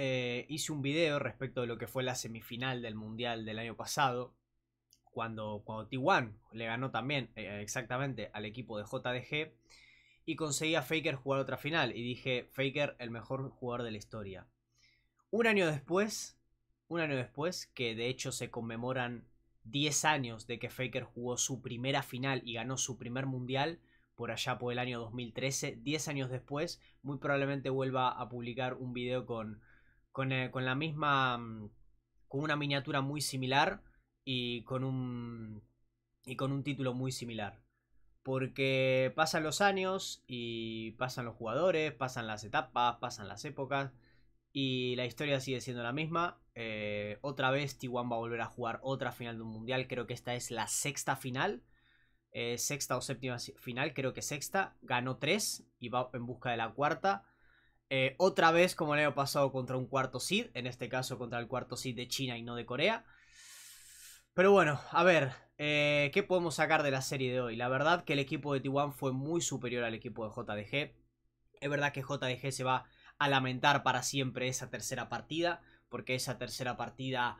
Eh, hice un video respecto de lo que fue la semifinal del Mundial del año pasado, cuando, cuando 1 le ganó también eh, exactamente al equipo de JDG y conseguí a Faker jugar otra final y dije, Faker el mejor jugador de la historia. Un año después, un año después, que de hecho se conmemoran 10 años de que Faker jugó su primera final y ganó su primer mundial, por allá por el año 2013, 10 años después, muy probablemente vuelva a publicar un video con, eh, con, la misma, mm, con una miniatura muy similar y con un, y con un título muy similar. Porque pasan los años y pasan los jugadores, pasan las etapas, pasan las épocas y la historia sigue siendo la misma. Eh, otra vez tiguan va a volver a jugar otra final de un mundial. Creo que esta es la sexta final. Eh, sexta o séptima final, creo que sexta. Ganó tres y va en busca de la cuarta. Eh, otra vez como le ha pasado contra un cuarto seed, en este caso contra el cuarto seed de China y no de Corea. Pero bueno, a ver, eh, ¿qué podemos sacar de la serie de hoy? La verdad que el equipo de t fue muy superior al equipo de JDG. Es verdad que JDG se va a lamentar para siempre esa tercera partida, porque esa tercera partida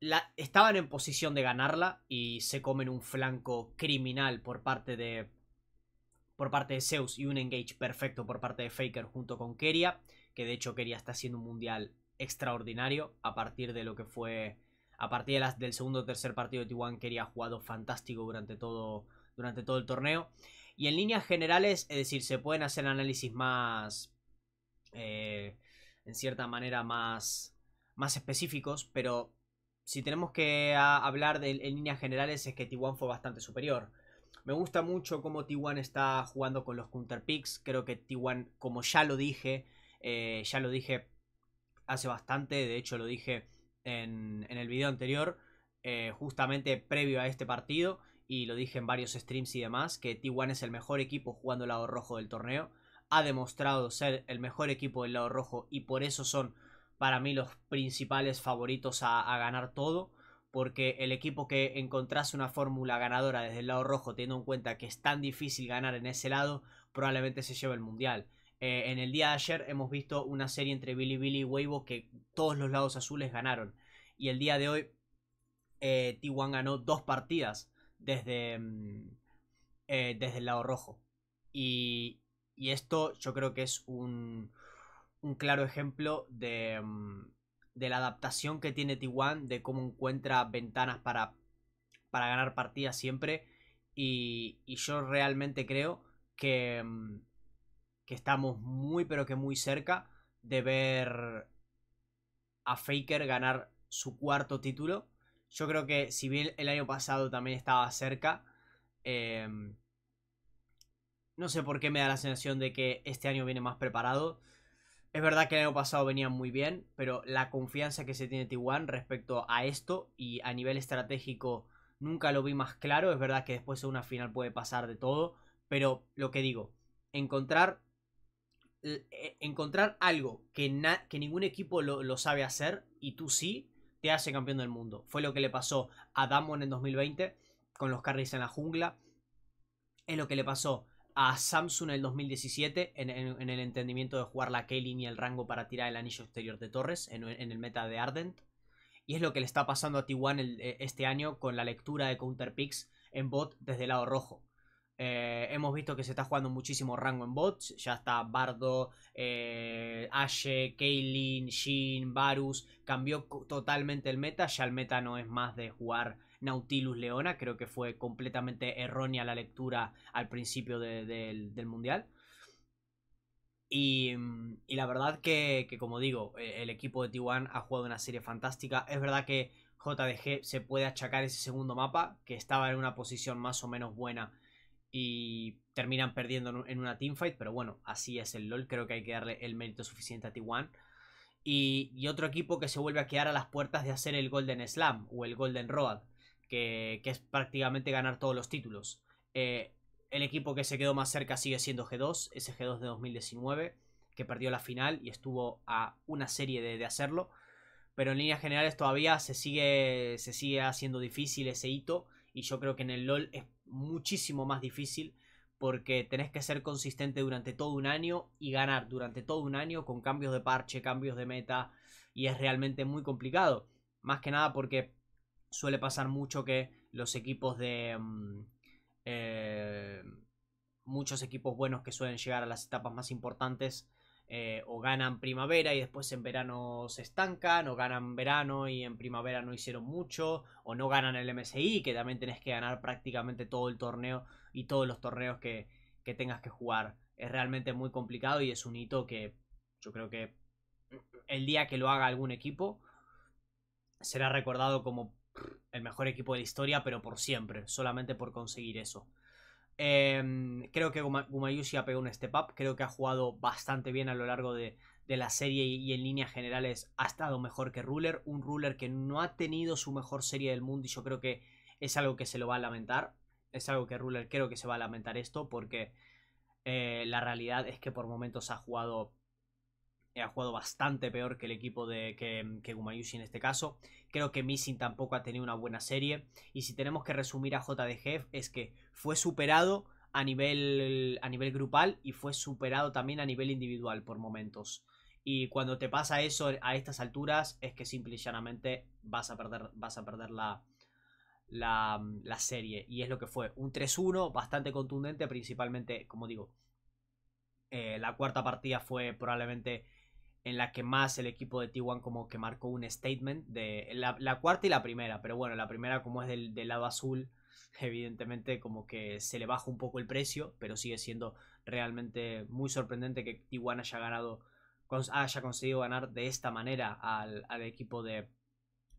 la, estaban en posición de ganarla y se comen un flanco criminal por parte de, por parte de Zeus y un engage perfecto por parte de Faker junto con Keria, que de hecho Keria está haciendo un mundial extraordinario a partir de lo que fue a partir de las, del segundo o tercer partido de T1, Keria ha jugado fantástico durante todo durante todo el torneo y en líneas generales, es decir, se pueden hacer análisis más eh, en cierta manera más más específicos, pero si tenemos que hablar en líneas generales es que T1 fue bastante superior. Me gusta mucho cómo T1 está jugando con los counter picks. Creo que T1, como ya lo dije, eh, ya lo dije hace bastante, de hecho lo dije en, el video anterior, eh, justamente previo a este partido, y lo dije en varios streams y demás, que T1 es el mejor equipo jugando el lado rojo del torneo. Ha demostrado ser el mejor equipo del lado rojo y por eso son para mí los principales favoritos a ganar todo porque el equipo que encontrase una fórmula ganadora desde el lado rojo, teniendo en cuenta que es tan difícil ganar en ese lado, probablemente se lleve el mundial. Eh, en el día de ayer hemos visto una serie entre Billy Billy y Weibo que todos los lados azules ganaron. Y el día de hoy, eh, ganó dos partidas desde, mm, eh, desde el lado rojo. Y, esto yo creo que es un, claro ejemplo de. Mm, de la adaptación que tiene T1, de cómo encuentra ventanas para, para ganar partidas siempre. Y, yo realmente creo mm, que, estamos muy, pero que muy cerca de ver a Faker ganar su cuarto título. Yo creo que si bien el año pasado también estaba cerca, em, no sé por qué me da la sensación de que este año viene más preparado. Es verdad que el año pasado venía muy bien, pero la confianza que se tiene Tijuana respecto a esto y a nivel estratégico nunca lo vi más claro. Es verdad que después de una final puede pasar de todo, pero lo que digo, encontrar, e, encontrar algo que, que ningún equipo lo, lo, sabe hacer y tú sí, te hace campeón del mundo. Fue lo que le pasó a Damon en 2020 con los carries en la jungla. Es lo que le pasó a Samsung en el 2017 en, el entendimiento de jugar la k y el rango para tirar el anillo exterior de Torres en, el meta de Ardent. Y es lo que le está pasando a t eh, este año con la lectura de counterpicks en bot desde el lado rojo. Eh, hemos visto que se está jugando muchísimo rango en bots. Ya está Bardo, eh, Ashe, Kaylin, Shin, Varus. Cambió totalmente el meta. Ya el meta no es más de jugar Nautilus Leona. Creo que fue completamente errónea la lectura al principio del, mundial. Y, la verdad que, que, como digo, eh, el equipo de T1 ha jugado una serie fantástica. Es verdad que JDG se puede achacar ese segundo mapa, que estaba en una posición más o menos buena y terminan perdiendo en una teamfight, pero bueno, así es el LOL, creo que hay que darle el mérito suficiente a T1. Y, otro equipo que se vuelve a quedar a las puertas de hacer el Golden Slam o el Golden Road, que, es prácticamente ganar todos los títulos. Eh, el equipo que se quedó más cerca sigue siendo G2, ese G2 de 2019, que perdió la final y estuvo a una serie de, de hacerlo. Pero en líneas generales todavía se sigue, se sigue haciendo difícil ese hito. Y yo creo que en el LOL es muchísimo más difícil porque tenés que ser consistente durante todo un año y ganar durante todo un año con cambios de parche, cambios de meta y es realmente muy complicado. Más que nada porque suele pasar mucho que los equipos de... Mm, eh, muchos equipos buenos que suelen llegar a las etapas más importantes eh, o ganan primavera y después en verano se estancan, o ganan verano y en primavera no hicieron mucho, o no ganan el MSI, que también tenés que ganar prácticamente todo el torneo y todos los torneos que, que tengas que jugar. Es realmente muy complicado y es un hito que yo creo que el día que lo haga algún equipo será recordado como el mejor equipo de la historia, pero por siempre, solamente por conseguir eso. Em, creo que Gumayushi ha pegado un step up. Creo que ha jugado bastante bien a lo largo de, de la serie y, en líneas generales ha estado mejor que Ruler. Un Ruler que no ha tenido su mejor serie del mundo y yo creo que es algo que se lo va a lamentar. Es algo que Ruler creo que se va a lamentar esto porque eh, la realidad es que por momentos ha jugado ha jugado bastante peor que el equipo de que, Gumayushi en este caso. Creo que Missing tampoco ha tenido una buena serie. Y si tenemos que resumir a JDG es que fue superado a nivel, a nivel grupal y fue superado también a nivel individual por momentos. Y cuando te pasa eso a estas alturas es que simple y llanamente vas a perder, vas a perder la, la, la serie. Y es lo que fue. Un 3-1 bastante contundente, principalmente, como digo, eh, la cuarta partida fue probablemente en la que más el equipo de T1 como que marcó un statement de la, cuarta y la primera, pero bueno, la primera como es del, lado azul, evidentemente como que se le baja un poco el precio, pero sigue siendo realmente muy sorprendente que t haya ganado, haya conseguido ganar de esta manera al, equipo de,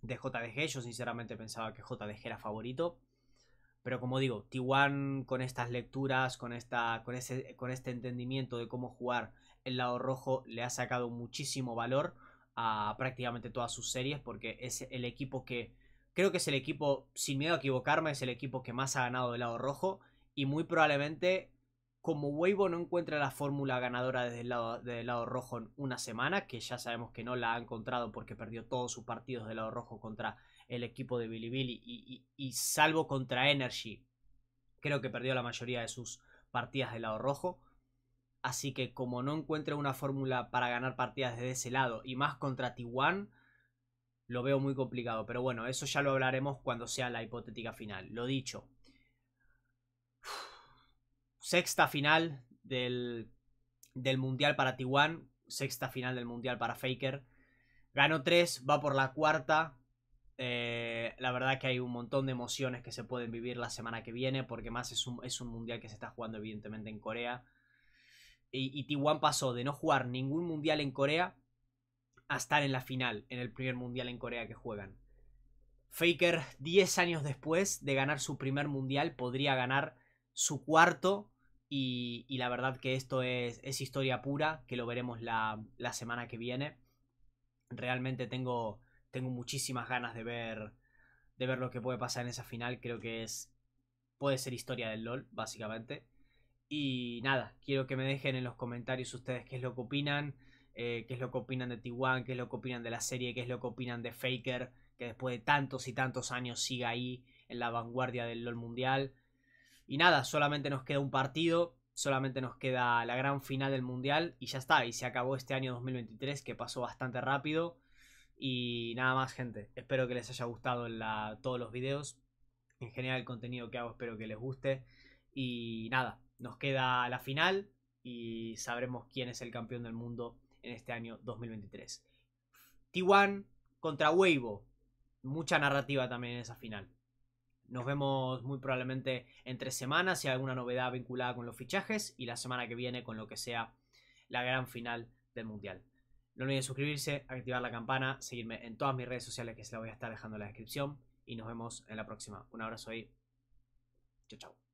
de JDG. Yo sinceramente pensaba que JDG era favorito, pero como digo, Tiwan con estas lecturas, con, esta, con, ese, con este entendimiento de cómo jugar el lado rojo, le ha sacado muchísimo valor a prácticamente todas sus series porque es el equipo que creo que es el equipo, sin miedo a equivocarme, es el equipo que más ha ganado del lado rojo y muy probablemente como Weibo no encuentra la fórmula ganadora desde el, lado, desde el, lado, rojo en una semana, que ya sabemos que no la ha encontrado porque perdió todos sus partidos del lado rojo contra el equipo de Billy y, y, salvo contra Energy, creo que perdió la mayoría de sus partidas del lado rojo. Así que como no encuentre una fórmula para ganar partidas desde ese lado y más contra Tijuana, lo veo muy complicado. Pero bueno, eso ya lo hablaremos cuando sea la hipotética final. Lo dicho. Sexta final del, Mundial para T1. Sexta final del Mundial para Faker. Ganó 3, va por la cuarta. Eh, la verdad que hay un montón de emociones que se pueden vivir la semana que viene, porque más es un, mundial que se está jugando evidentemente en Corea. Y, y T1 pasó de no jugar ningún mundial en Corea a estar en la final, en el primer mundial en Corea que juegan. Faker, 10 años después de ganar su primer mundial, podría ganar su cuarto. Y, la verdad que esto es, es, historia pura, que lo veremos la, la semana que viene. Realmente tengo, tengo muchísimas ganas de ver, de ver lo que puede pasar en esa final. Creo que es puede ser historia del LOL, básicamente. Y nada, quiero que me dejen en los comentarios ustedes qué es lo que opinan, eh, qué es lo que opinan de T1, qué es lo que opinan de la serie, qué es lo que opinan de Faker, que después de tantos y tantos años siga ahí en la vanguardia del LOL mundial. Y nada, solamente nos queda un partido, solamente nos queda la gran final del mundial y ya está, y se acabó este año 2023 que pasó bastante rápido. Y nada más, gente. Espero que les haya gustado todos los videos. En general, el contenido que hago espero que les guste. Y nada, nos queda la final y sabremos quién es el campeón del mundo en este año 2023. T1 contra Weibo. Mucha narrativa también en esa final. Nos vemos muy probablemente en tres semanas si hay alguna novedad vinculada con los fichajes y la semana que viene con lo que sea la gran final del Mundial. No olviden suscribirse, activar la campana, seguirme en todas mis redes sociales que se las voy a estar dejando en la descripción. Y nos vemos en la próxima. Un abrazo y Chau chao.